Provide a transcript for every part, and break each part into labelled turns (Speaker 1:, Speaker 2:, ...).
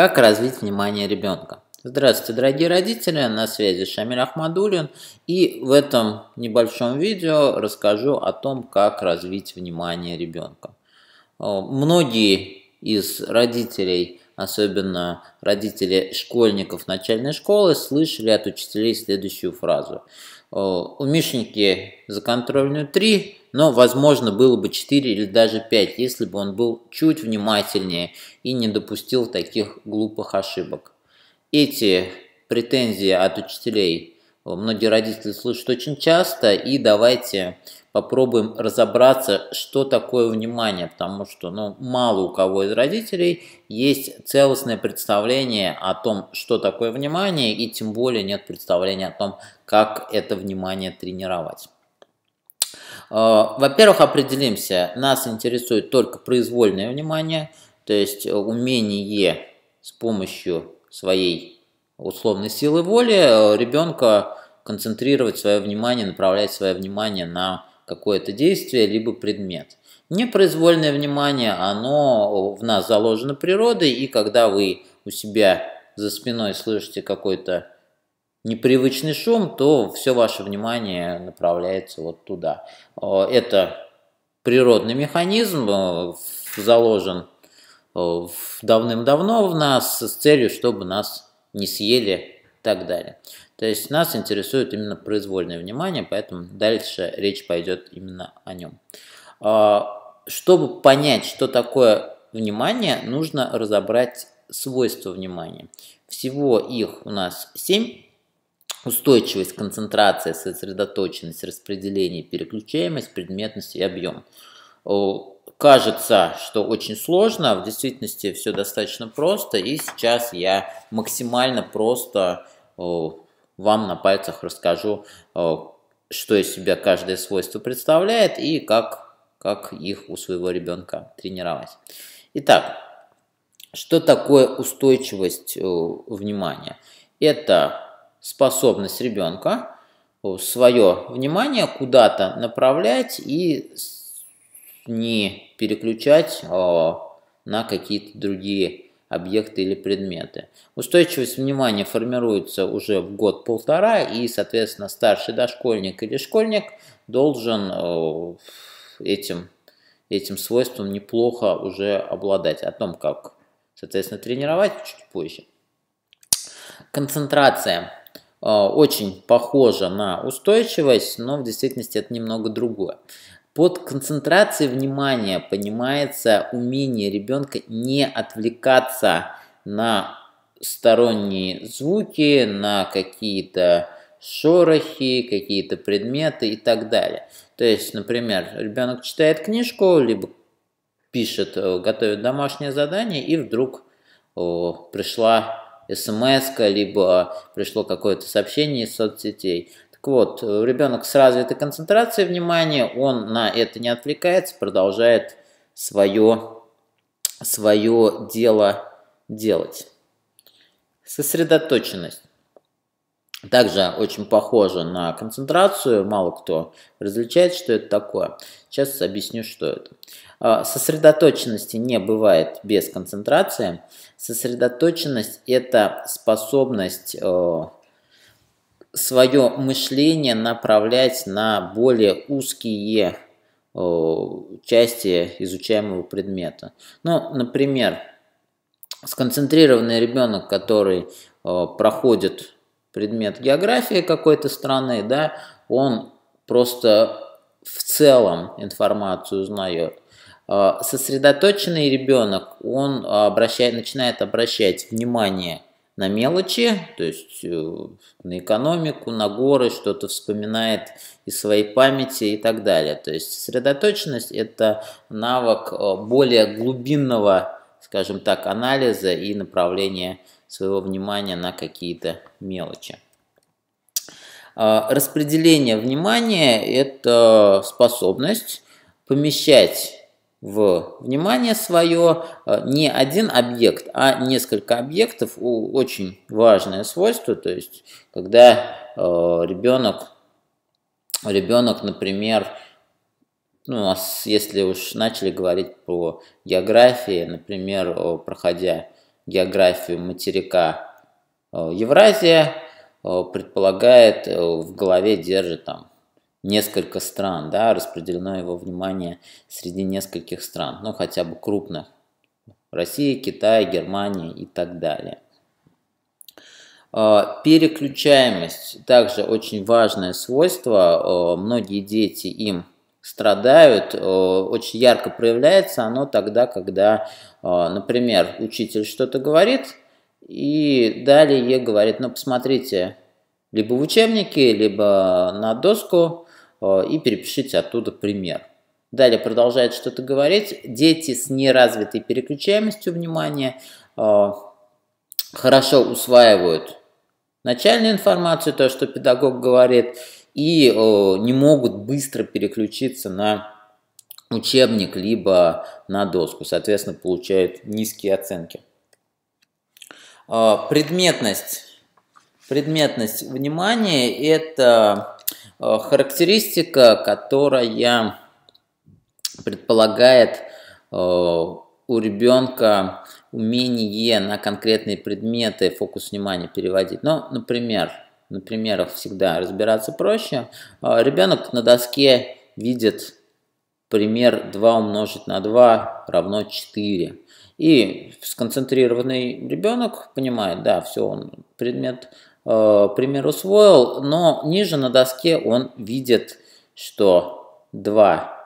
Speaker 1: Как развить внимание ребенка? Здравствуйте, дорогие родители, на связи Шамиль Ахмадулин, и в этом небольшом видео расскажу о том, как развить внимание ребенка. Э, многие из родителей, особенно родители школьников начальной школы, слышали от учителей следующую фразу. Э, у Мишеньки за контрольную 3 но, возможно, было бы 4 или даже 5, если бы он был чуть внимательнее и не допустил таких глупых ошибок. Эти претензии от учителей э, многие родители слышат очень часто, и давайте попробуем разобраться, что такое внимание, потому что ну, мало у кого из родителей есть целостное представление о том, что такое внимание, и тем более нет представления о том, как это внимание тренировать. А, во-первых, определимся, нас интересует только произвольное внимание, то есть э, умение с помощью своей условной силы воли э, ребенка концентрировать свое внимание, направлять свое внимание на какое-то действие, либо предмет. Непроизвольное внимание, оно э, в нас заложено природой, и когда вы у себя за спиной слышите какой-то непривычный шум, то все ваше внимание направляется вот туда. Э, это природный механизм, э, заложен э, давным-давно в нас с целью, чтобы нас не съели и так далее. То есть нас интересует именно произвольное внимание, поэтому дальше речь пойдет именно о нем. Чтобы понять, что такое внимание, нужно разобрать свойства внимания. Всего их у нас 7, устойчивость, концентрация, сосредоточенность, распределение, переключаемость, предметность и объем. Кажется, что очень сложно, в действительности все достаточно просто, и сейчас я максимально просто вам на пальцах расскажу, что из себя каждое свойство представляет и как, как их у своего ребенка тренировать. Итак, что такое устойчивость внимания? Это способность ребенка э, свое внимание куда-то направлять и не переключать э, на какие-то другие объекты или предметы. Устойчивость внимания формируется уже в год-полтора, и, соответственно, старший дошкольник или школьник должен э, этим, этим свойством неплохо уже обладать. О том, как, соответственно, тренировать чуть позже. Концентрация. Э, очень похожа на устойчивость, но в действительности это немного другое. Под концентрацией внимания понимается умение ребенка не отвлекаться на сторонние звуки, на какие-то шорохи, какие-то предметы и так далее. То есть, например, ребенок читает книжку, либо пишет, э, готовит домашнее задание, и вдруг о, пришла смс либо пришло какое-то сообщение из соцсетей. Так вот, ребенок с развитой концентрацией внимания, он на это не отвлекается, продолжает свое, свое дело делать. Сосредоточенность также очень похоже на концентрацию, мало кто различает, что это такое. Сейчас объясню, что это. А, сосредоточенности не бывает без концентрации. Сосредоточенность – это способность э, свое мышление направлять на более узкие э, части изучаемого предмета. Ну, например, сконцентрированный ребенок, который э, проходит предмет географии какой-то страны, да, он просто в целом информацию узнает. А, сосредоточенный ребенок, он обращает, начинает обращать внимание на мелочи, то есть э, на экономику, на горы, что-то вспоминает из своей памяти и так далее. То есть сосредоточенность – это навык э, более глубинного, скажем так, анализа и направления своего внимания на какие-то мелочи. А, распределение внимания – это способность помещать в внимание свое а, не один объект, а несколько объектов. Очень важное свойство, то есть когда а, ребенок, ребенок например, ну, у нас, если уж начали говорить по географии, например, проходя географию материка э, Евразия э, предполагает, э, в голове держит там несколько стран, да, распределено его внимание среди нескольких стран, ну хотя бы крупных. Россия, Китай, Германия и так далее. Переключаемость также очень важное свойство. Многие дети им страдают, очень ярко проявляется оно тогда, когда а, например, учитель что-то говорит, и далее говорит, ну посмотрите, либо в учебнике, либо на доску, а, и перепишите оттуда пример. Далее продолжает что-то говорить. Дети с неразвитой переключаемостью внимания а, хорошо усваивают начальную информацию, то, что педагог говорит, и не могут быстро переключиться на учебник, либо на доску. Соответственно, получают низкие оценки. А, предметность. Предметность внимания – это а, характеристика, которая предполагает а, у ребенка умение на конкретные предметы фокус внимания переводить. Ну, например, на примерах всегда разбираться проще. Ребенок на доске видит пример 2 умножить на 2 равно 4. И сконцентрированный ребенок понимает, да, все, он предмет, э, пример усвоил, но ниже на доске он видит, что 2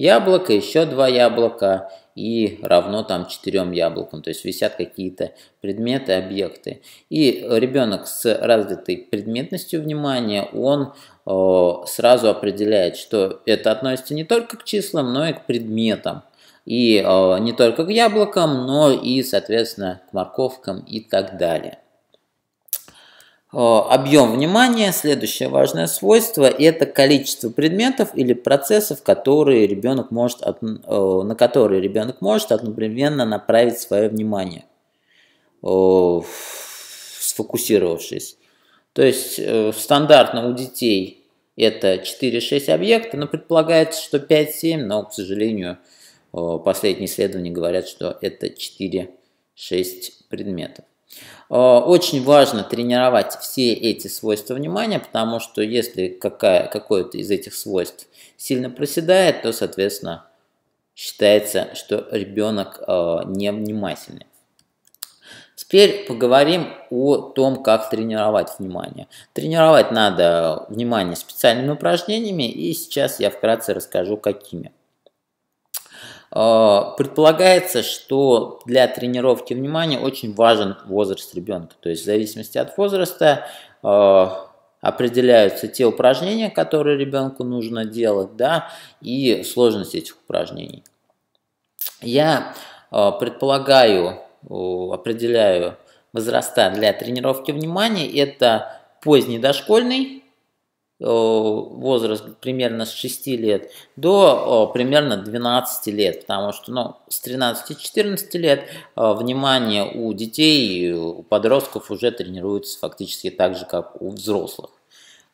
Speaker 1: яблоко, еще два яблока и равно там четырем яблокам. То есть висят какие-то предметы, объекты. И ребенок с развитой предметностью внимания, он э, сразу определяет, что это относится не только к числам, но и к предметам. И э, не только к яблокам, но и, соответственно, к морковкам и так далее. Э, объем внимания, следующее важное свойство – это количество предметов или процессов, которые ребенок может э, на которые ребенок может одновременно направить свое внимание, э, сфокусировавшись. То есть стандартно у детей это 4-6 объектов, но предполагается, что 5-7, но, к сожалению, последние исследования говорят, что это 4-6 предметов. А, очень важно тренировать все эти свойства внимания, потому что если какая какое-то из этих свойств сильно проседает, то, соответственно, считается, что ребенок а, невнимательный. Теперь поговорим о том, как тренировать внимание. Тренировать надо внимание специальными упражнениями, и сейчас я вкратце расскажу, какими. А, предполагается, что для тренировки внимания очень важен возраст ребенка. То есть в зависимости от возраста а, определяются те упражнения, которые ребенку нужно делать, да, и сложность этих упражнений. Я а, предполагаю, определяю возраста для тренировки внимания. Это поздний дошкольный Э, возраст примерно с 6 лет до э, примерно 12 лет, потому что ну, с 13-14 лет э, внимание у детей, у подростков уже тренируется фактически так же, как у взрослых.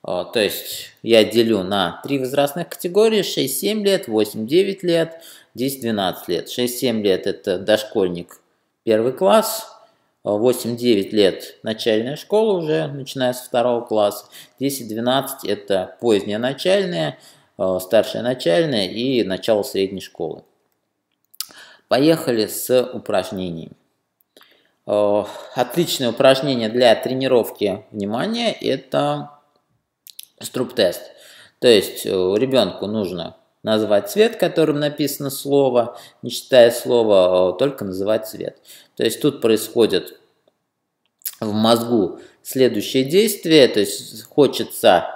Speaker 1: то есть я делю на три возрастных категории 6-7 лет, 8-9 лет, 10-12 лет. 6-7 лет это дошкольник первый класс, 8-9 лет начальная школа уже, начиная со второго класса. 10-12 это поздняя начальная, э, старшая начальная и начало средней школы. Поехали с упражнением э, Отличное упражнение для тренировки внимания – это струп-тест. То есть э, ребенку нужно назвать цвет, которым написано слово, не считая слова, а только называть цвет. То есть тут происходит в мозгу следующее действие, то есть хочется,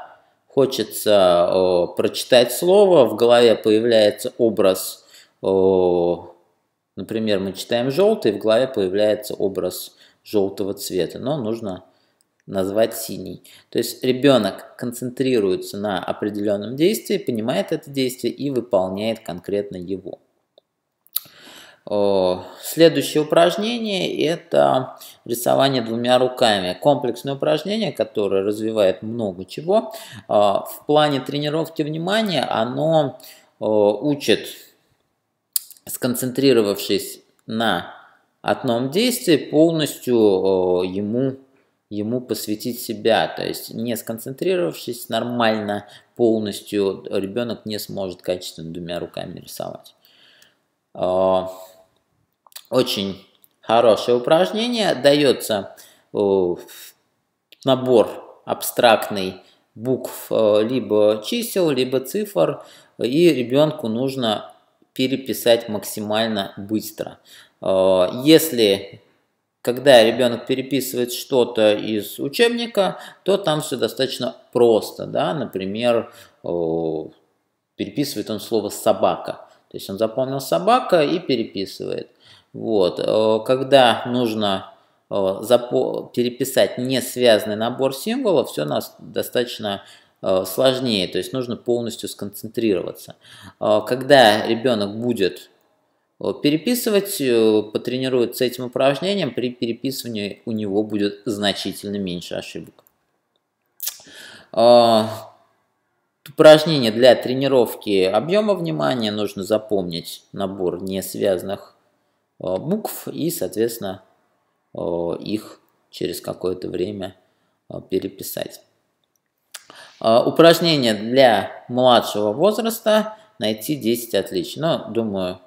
Speaker 1: хочется о, прочитать слово, в голове появляется образ, о, например, мы читаем желтый, в голове появляется образ желтого цвета, но нужно назвать синий. То есть ребенок концентрируется на определенном действии, понимает это действие и выполняет конкретно его. Следующее упражнение – это рисование двумя руками. Комплексное упражнение, которое развивает много чего. В плане тренировки внимания оно учит, сконцентрировавшись на одном действии, полностью ему ему посвятить себя. То есть не сконцентрировавшись нормально, полностью, ребенок не сможет качественно двумя руками рисовать. А, очень хорошее упражнение. Дается набор абстрактный букв, э, либо чисел, либо цифр, и ребенку нужно переписать максимально быстро. А, если когда ребенок переписывает что-то из учебника, то там все достаточно просто. Да? Например, переписывает он слово «собака». То есть он запомнил «собака» и переписывает. Вот. Э, когда нужно э, переписать не связанный набор символов, все у нас достаточно э, сложнее, то есть нужно полностью сконцентрироваться. Когда ребенок будет Переписывать э, с этим упражнением, при переписывании у него будет значительно меньше ошибок. А, Упражнение для тренировки объема внимания нужно запомнить набор несвязанных а, букв и, соответственно, а, их через какое-то время переписать. Упражнение для младшего возраста найти 10 отличий. Но, ну, думаю,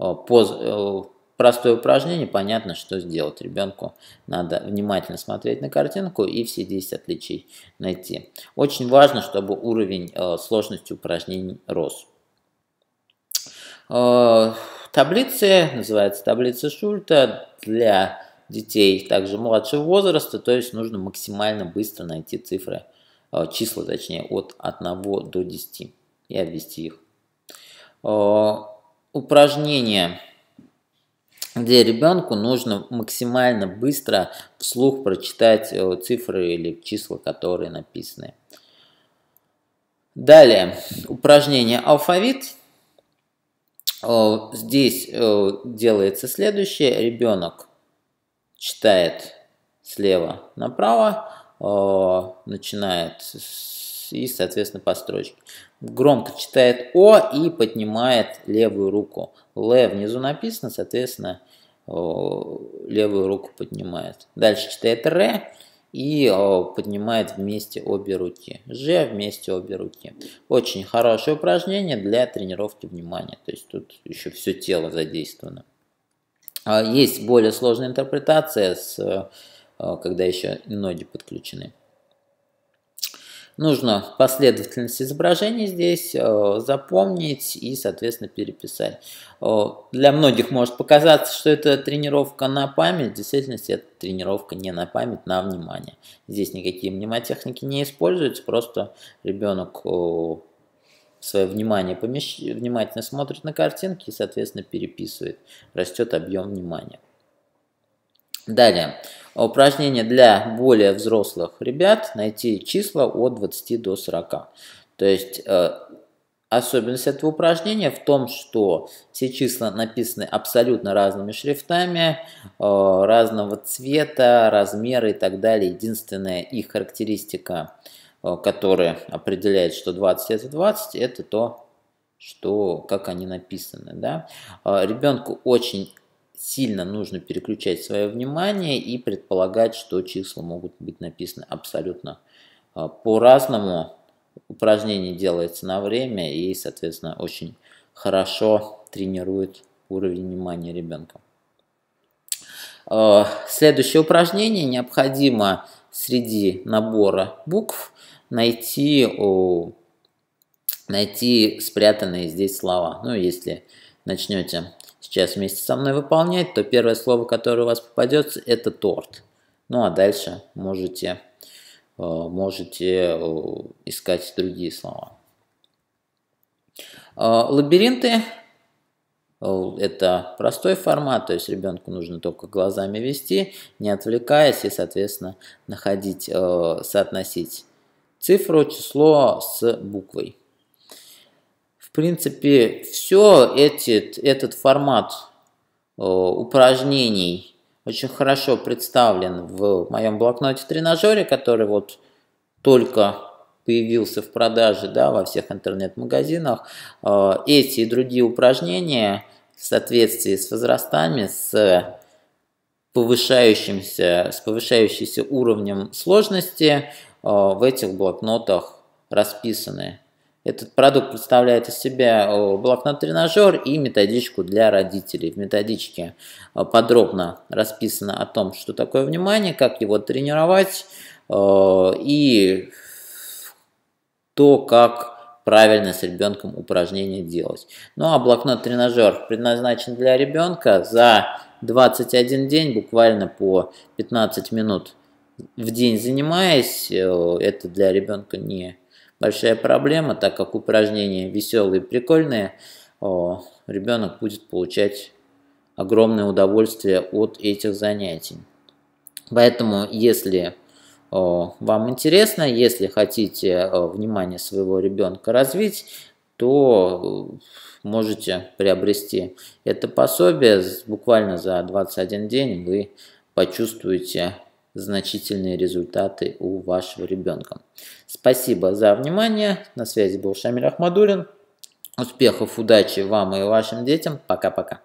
Speaker 1: Э, поз, э, простое упражнение, понятно, что сделать ребенку. Надо внимательно смотреть на картинку и все 10 отличий найти. Очень важно, чтобы уровень э, сложности упражнений рос. Э, таблицы, называется таблица Шульта, для детей также младшего возраста, то есть нужно максимально быстро найти цифры, числа точнее, от 1 до 10 и обвести их упражнение, где ребенку нужно максимально быстро вслух прочитать э, цифры или числа, которые написаны. Далее, упражнение алфавит. Э, здесь э, делается следующее. Ребенок читает слева направо, начинает и, соответственно, по строчке громко читает О и поднимает левую руку. Л внизу написано, соответственно, э, левую руку поднимает. Дальше читает Р и э, поднимает вместе обе руки. Ж вместе обе руки. Очень хорошее упражнение для тренировки внимания. То есть тут еще все тело задействовано. А, есть более сложная интерпретация, с, э, когда еще ноги подключены. Нужно последовательность изображений здесь э, запомнить и, соответственно, переписать. Э, для многих может показаться, что это тренировка на память. В действительности это тренировка не на память, на внимание. Здесь никакие мнемотехники не используются, просто ребенок э, свое внимание помещ... внимательно смотрит на картинки и, соответственно, переписывает. Растет объем внимания. Далее. Упражнение для более взрослых ребят. Найти числа от 20 до 40. То есть э, особенность этого упражнения в том, что все числа написаны абсолютно разными шрифтами, э, разного цвета, размера и так далее. Единственная их характеристика, э, которая определяет, что 20 это 20, это то, что, как они написаны. Да? Ребенку очень сильно нужно переключать свое внимание и предполагать, что числа могут быть написаны абсолютно а, по-разному. Упражнение делается на время и, соответственно, очень хорошо тренирует уровень внимания ребенка. А, следующее упражнение. Необходимо среди набора букв найти, найти спрятанные здесь слова. Ну, если начнете сейчас вместе со мной выполнять, то первое слово, которое у вас попадется, это торт. Ну а дальше можете, э, можете э, искать другие слова. Э, лабиринты – это простой формат, то есть ребенку нужно только глазами вести, не отвлекаясь и, соответственно, находить, соотносить цифру, число с буквой. В принципе, все этот этот формат э, упражнений очень хорошо представлен в моем блокноте-тренажере, который вот только появился в продаже да, во всех интернет-магазинах. Э, эти и другие упражнения в соответствии с возрастами, с повышающимся, с повышающимся уровнем сложности э, в этих блокнотах расписаны. Этот продукт представляет из себя э, блокнот-тренажер и методичку для родителей. В методичке э, подробно расписано о том, что такое внимание, как его тренировать э, и то, как правильно с ребенком упражнение делать. Ну а блокнот-тренажер предназначен для ребенка за 21 день, буквально по 15 минут в день занимаясь. Это для ребенка не большая проблема, так как упражнения веселые, прикольные, о, ребенок будет получать огромное удовольствие от этих занятий. Поэтому, если о, вам интересно, если хотите о, внимание своего ребенка развить, то э, можете приобрести это пособие. Буквально за 21 день вы почувствуете значительные результаты у вашего ребенка. Спасибо за внимание. На связи был Шамиль Ахмадулин. Успехов, удачи вам и вашим детям. Пока-пока.